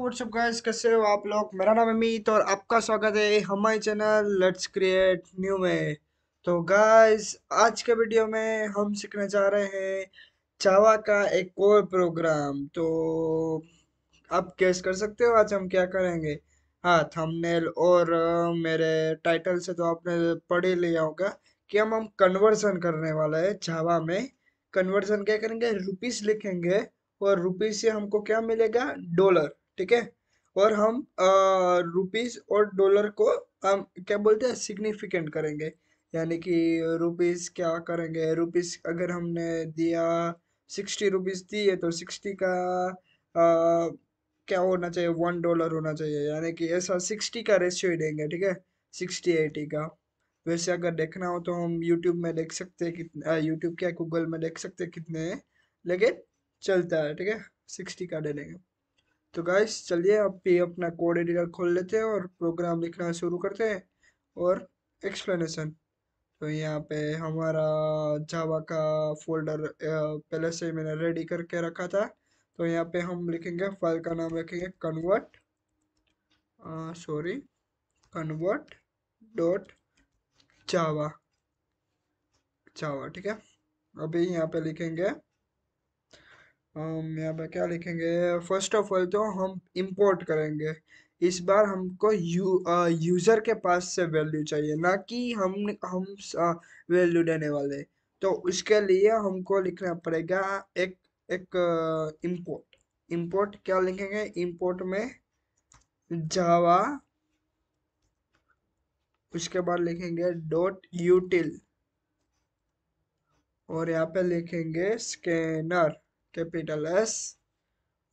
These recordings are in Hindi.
व्हाट्सअप गाइस कैसे हो आप लोग मेरा नाम अमित और आपका स्वागत है हमारे चैनल लेट्स क्रिएट न्यू में तो गाइस आज के वीडियो में हम सीखने जा रहे हैं चावा का एक और प्रोग्राम तो आप कैस कर सकते हो आज हम क्या करेंगे हाँ थंबनेल और मेरे टाइटल से तो आपने पढ़ ही लिया होगा कि हम हम कन्वर्सन करने वाला है चावा में कन्वर्सन क्या करेंगे रुपीस लिखेंगे और रुपीस से हमको क्या मिलेगा डॉलर ठीक है और हम रुपीज़ और डॉलर को हम क्या बोलते हैं सिग्निफिकेंट करेंगे यानी कि रुपीज़ क्या करेंगे रुपीज़ अगर हमने दिया सिक्सटी रुपीज़ दिए तो सिक्सटी का आ, क्या होना चाहिए वन डॉलर होना चाहिए यानी कि ऐसा सिक्सटी का रेशियो ही देंगे ठीक है सिक्सटी एटी का वैसे अगर देखना हो तो हम यूट्यूब में देख सकते हैं कितने यूट्यूब क्या गूगल में देख सकते हैं कितने लेकिन चलता है ठीक है सिक्सटी का दे देंगे तो गाइस चलिए अब भी अपना कोड एडिटर खोल लेते हैं और प्रोग्राम लिखना शुरू करते हैं और एक्सप्लेनेशन तो यहाँ पे हमारा जावा का फोल्डर पहले से मैंने रेडी करके रखा था तो यहाँ पे हम लिखेंगे फाइल का नाम रखेंगे convert sorry convert dot Java Java ठीक है अभी यहाँ पे लिखेंगे हम यहाँ पर क्या लिखेंगे फर्स्ट ऑफ ऑल तो हम इंपोर्ट करेंगे इस बार हमको यू यूज़र के पास से वैल्यू चाहिए ना कि हम हम वैल्यू देने वाले तो उसके लिए हमको लिखना पड़ेगा एक एक इंपोर्ट इंपोर्ट क्या लिखेंगे इंपोर्ट में जावा उसके बाद लिखेंगे डॉट यूटिल और यहाँ पे लिखेंगे स्कैनर कैपिटल एस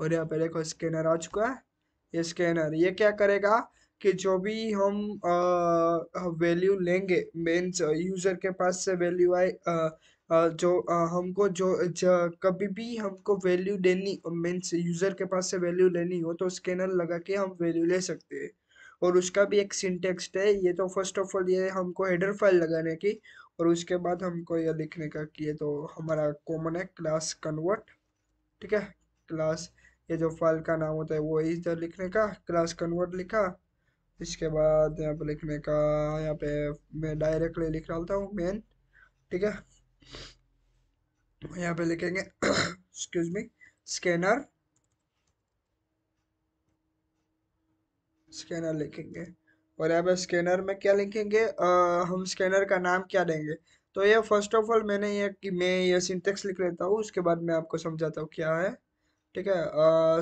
और यहाँ पे देखो स्कैनर आ चुका है ये स्कैनर ये क्या करेगा कि जो भी हम वैल्यू लेंगे मीन्स यूज़र के पास से वैल्यू आए जो हमको जो, कभी भी हमको वैल्यू देनी मीन्स यूज़र के पास से वैल्यू लेनी हो तो स्कैनर लगा के हम वैल्यू ले सकते हैं और उसका भी एक सिंटेक्सट है ये तो फर्स्ट ऑफ ऑल ये हमको हेडर फाइल लगाने की और उसके बाद हमको ये लिखने का कि ये तो हमारा कॉमन है क्लास कन्वर्ट ठीक है क्लास ये जो फाइल का नाम होता है वो इधर लिखने का क्लास कन्वर्ट लिखा इसके बाद यहाँ पे लिखने का यहाँ पे मैं डायरेक्टली लिख डालता हूँ मेन ठीक है यहाँ पे लिखेंगे एक्सक्यूज मी स्कैनर स्कैनर लिखेंगे और यहाँ पे स्कैनर में क्या लिखेंगे आ, हम स्कैनर का नाम क्या देंगे तो ये फर्स्ट ऑफ ऑल मैंने ये कि मैं ये सिंटेक्स लिख लेता हूँ उसके बाद मैं आपको समझाता हूँ क्या है ठीक है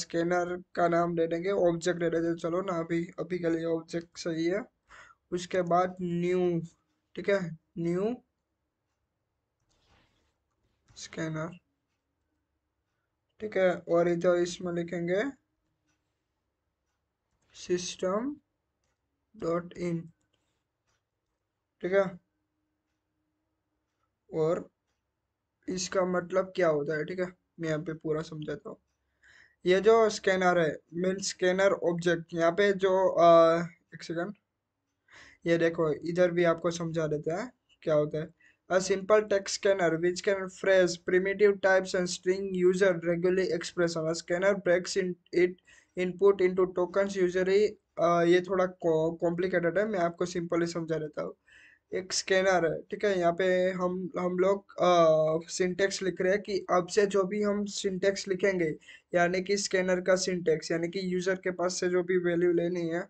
स्कैनर का नाम दे देंगे ऑब्जेक्ट दे देते चलो ना अभी अभी के लिए ऑब्जेक्ट सही है उसके बाद न्यू ठीक है न्यू स्कैनर ठीक है और इधर इसमें लिखेंगे सिस्टम डॉट इन ठीक है और इसका मतलब क्या होता है ठीक है मैं यहाँ पे पूरा समझाता हूँ ये जो स्कैनर है मीन स्कैनर ऑब्जेक्ट यहाँ पे जो आ, एक सेकंड ये देखो इधर भी आपको समझा देते हैं क्या होता है a simple text scanner which can parse primitive types and string यूजर regularly expression scanner breaks in it input into tokens usually ये थोड़ा कॉम्प्लिकेटेड है मैं आपको सिंपली समझा देता हूँ एक स्कैनर है ठीक है यहाँ पे हम हम लोग सिंटेक्स लिख रहे हैं कि अब से जो भी हम सिंटेक्स लिखेंगे यानी कि स्कैनर का सिंटेक्स यानी कि यूज़र के पास से जो भी वैल्यू लेनी है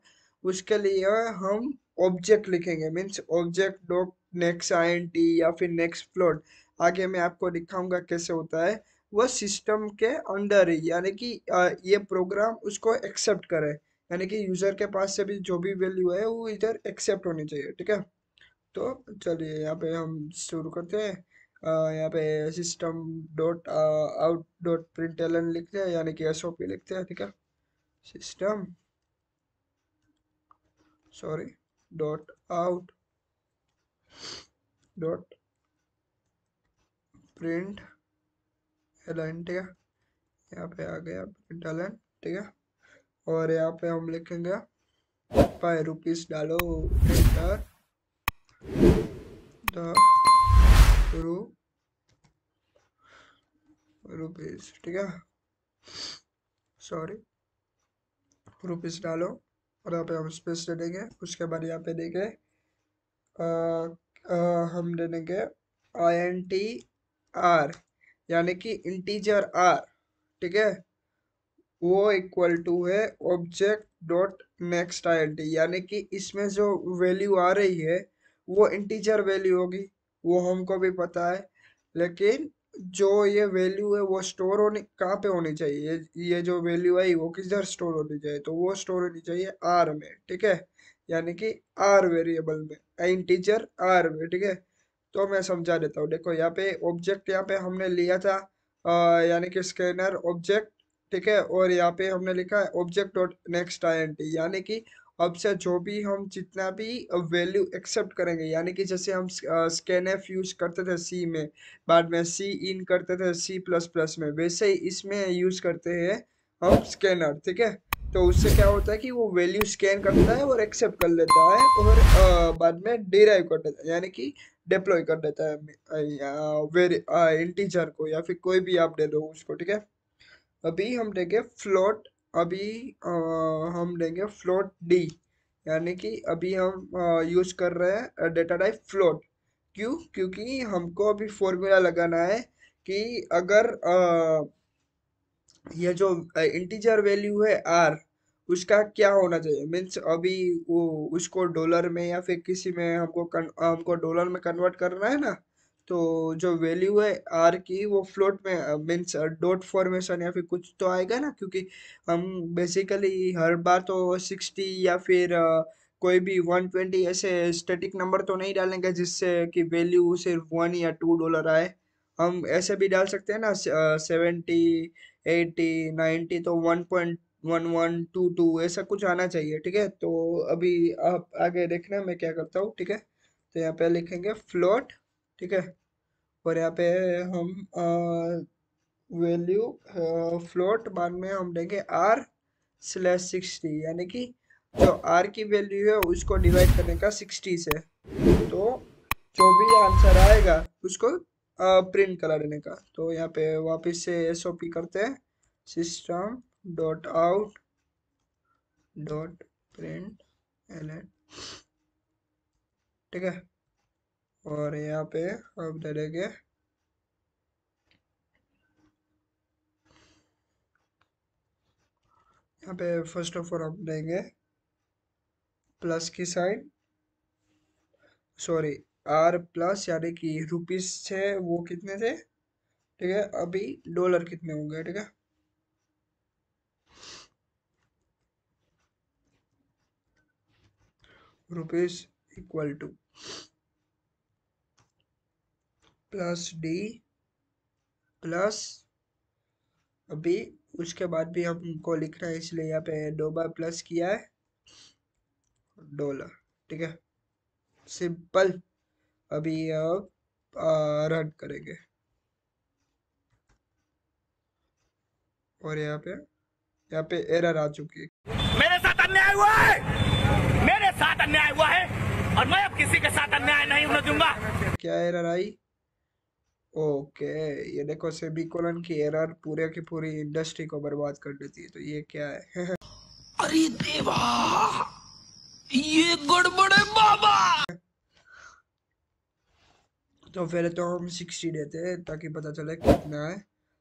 उसके लिए हम ऑब्जेक्ट लिखेंगे means object dot next I N T या फिर नेक्स्ट फ्लोट आगे मैं आपको दिखाऊंगा कैसे होता है वह सिस्टम के अंदर ही यानी कि ये प्रोग्राम उसको एक्सेप्ट करे यानी कि यूज़र के पास से भी जो भी वैल्यू है वो इधर एक्सेप्ट होनी चाहिए ठीक है तो चलिए यहाँ पे हम शुरू करते हैं यहाँ पे system dot out dot println लिखते हैं यानी कि एस ओ पी लिखते हैं ठीक है system sorry dot out dot println ठीक है यहाँ पे आ गया प्रिंट एलन ठीक है और यहाँ पे हम लिखेंगे फाइव रुपीज़ डालो प्रिंटर रुपीज ठीक है सॉरी रुपीज डालो और यहाँ पे हम स्पेस दे देंगे उसके बाद यहाँ पे देंगे हम दे देंगे आई एन टी आर यानी कि इंटीजर आर ठीक है वो इक्वल टू है object dot next I N T यानी कि इसमें जो वैल्यू आ रही है वो इंटीजर वैल्यू होगी वो हमको भी पता है लेकिन जो ये वैल्यू है वो स्टोर होने कहाँ पे होनी चाहिए ये जो वैल्यू आई वो किधर स्टोर होनी चाहिए तो वो स्टोर होनी चाहिए आर में ठीक है यानी कि आर वेरिएबल में इंटीजर आर में ठीक है तो मैं समझा देता हूँ देखो यहाँ पे ऑब्जेक्ट यहाँ पे हमने लिया था यानी कि स्कैनर ऑब्जेक्ट ठीक है और यहाँ पे हमने लिखा है object dot next I N T यानी कि अब से जो भी हम जितना भी वैल्यू एक्सेप्ट करेंगे यानी कि जैसे हम स्कैन एफ यूज करते थे सी में बाद में सी इन करते थे सी प्लस प्लस में वैसे ही इसमें यूज करते हैं हम स्कैनर ठीक है तो उससे क्या होता है कि वो वैल्यू स्कैन करता है और एक्सेप्ट कर लेता है और बाद में डिराइव कर देता है यानी कि डिप्लॉय कर देता है वेरी इंटीजर को या फिर कोई भी आप दे दो उसको ठीक है अभी हम देखें फ्लोट अभी आ, हम लेंगे फ्लोट डी यानी कि अभी हम यूज कर रहे हैं डेटा टाइप फ्लोट क्यों क्योंकि हमको अभी फॉर्मूला लगाना है कि अगर यह जो इंटीजर वैल्यू है आर उसका क्या होना चाहिए मीन्स अभी वो उसको डॉलर में या फिर किसी में हमको कन, हमको डॉलर में कन्वर्ट करना है ना तो जो वैल्यू है आर की वो फ्लोट में मीन्स डॉट फॉर्मेशन या फिर कुछ तो आएगा ना क्योंकि हम बेसिकली हर बार तो सिक्सटी या फिर कोई भी वन ट्वेंटी ऐसे स्टैटिक नंबर तो नहीं डालेंगे जिससे कि वैल्यू सिर्फ वन या टू डॉलर आए हम ऐसे भी डाल सकते हैं ना सेवेंटी एटी नाइन्टी तो one point one one two two ऐसा कुछ आना चाहिए ठीक है तो अभी आप आगे देखना मैं क्या करता हूँ ठीक है तो यहाँ पे लिखेंगे फ्लोट ठीक है और यहाँ पे हम वैल्यू फ्लोट बाद में हम लेंगे आर स्लैश सिक्सटी यानी कि जो आर की वैल्यू है उसको डिवाइड करने का सिक्सटी से तो जो भी आंसर आएगा उसको प्रिंट करा देने का तो यहाँ पे वापस से एस ओ पी करते हैं system dot out dot print L ठीक है और यहाँ पे हम डालेंगे यहाँ पे फर्स्ट ऑफ ऑल हम देंगे प्लस की साइन सॉरी आर प्लस यानी कि रुपीस थे वो कितने थे ठीक है अभी डॉलर कितने होंगे ठीक है rupees equal to plus D plus अभी उसके बाद भी हमको लिखना है इसलिए यहाँ पे दो बार प्लस किया है डॉलर ठीक है सिंपल अभी अब रन करेंगे और यहाँ पे यहाँ पे एरर आ चुकी है मेरे साथ अन्याय हुआ है मेरे साथ अन्याय हुआ है और मैं अब किसी के साथ अन्याय नहीं होने दूंगा क्या एरर आई ओके ये देखो सेबी कोलन की एरर पूरे की पूरी इंडस्ट्री को बर्बाद कर देती है तो ये क्या है अरे देवा ये गड़बड़ है बाबा तो पहले तो हम सिक्सटी देते हैं ताकि पता चले कितना है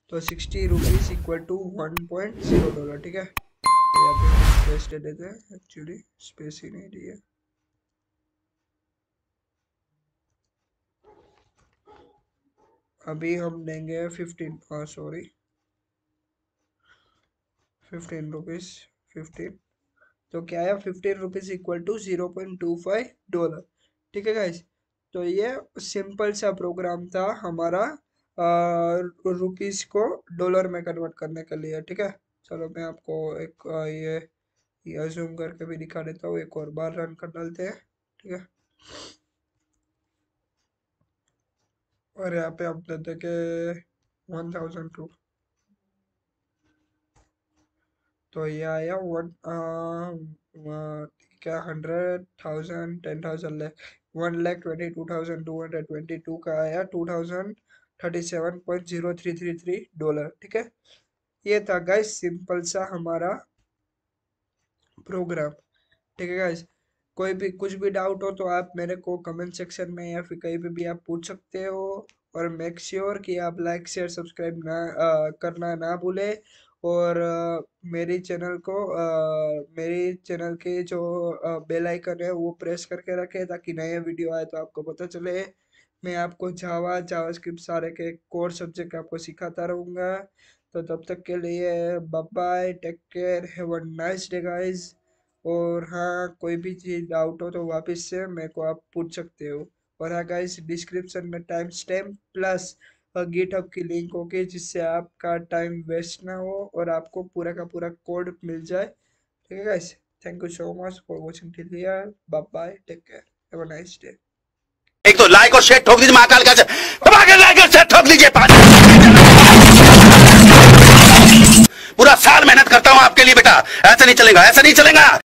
तो sixty rupees equal to one point zero dollar ठीक है तो यहाँ पे स्पेस दे देते हैं एक्चुअली स्पेस ही नहीं दिया अभी हम देंगे fifteen sorry fifteen rupees fifteen तो क्या आया fifteen rupees equal to zero point two five dollar ठीक है गाइस तो ये सिंपल सा प्रोग्राम था हमारा रुपीज़ को डॉलर में कन्वर्ट करने के लिए ठीक है चलो मैं आपको एक आ, ये ये जूम करके भी दिखा देता हूँ एक और बार रन कर डालते हैं ठीक है और यहाँ पे आप देते के वन थाउजेंड टू तो ये आया वन क्या hundred thousand ten thousand lakh one lakh twenty two thousand two hundred twenty two का आया two thousand thirty seven point zero three three three dollar ठीक है ये था गाइस सिंपल सा हमारा प्रोग्राम ठीक है गाइस कोई भी कुछ भी डाउट हो तो आप मेरे को कमेंट सेक्शन में या फिर कहीं पे भी आप पूछ सकते हो और मेक श्योर sure कि आप लाइक शेयर सब्सक्राइब ना आ, करना ना भूले और आ, मेरी चैनल को आ, मेरी चैनल के जो आ, बेल आइकन है वो प्रेस करके रखें ताकि नए वीडियो आए तो आपको पता चले मैं आपको जावा जावा स्क्रिप्ट सारे के कोर सब्जेक्ट आपको सिखाता रहूँगा तो तब तक के लिए bye take care have a nice day guys और हाँ कोई भी चीज़ डाउट हो तो वापस से मेरे को आप पूछ सकते हो और हाँ गाइस डिस्क्रिप्शन में time stamp plus GitHub की लिंक होगी जिससे आपका टाइम वेस्ट ना हो और आपको पूरा का पूरा कोड मिल जाए ठीक है guys thank you so much for watching till here bye bye take care have a nice day एक तो लाइक और शेयर ठोक दीजिए महाकाल का लाइक और शेयर ठोक दीजिए पूरा साल मेहनत करता हूं आपके लिए बेटा ऐसा नहीं चलेगा ऐसा नहीं चलेगा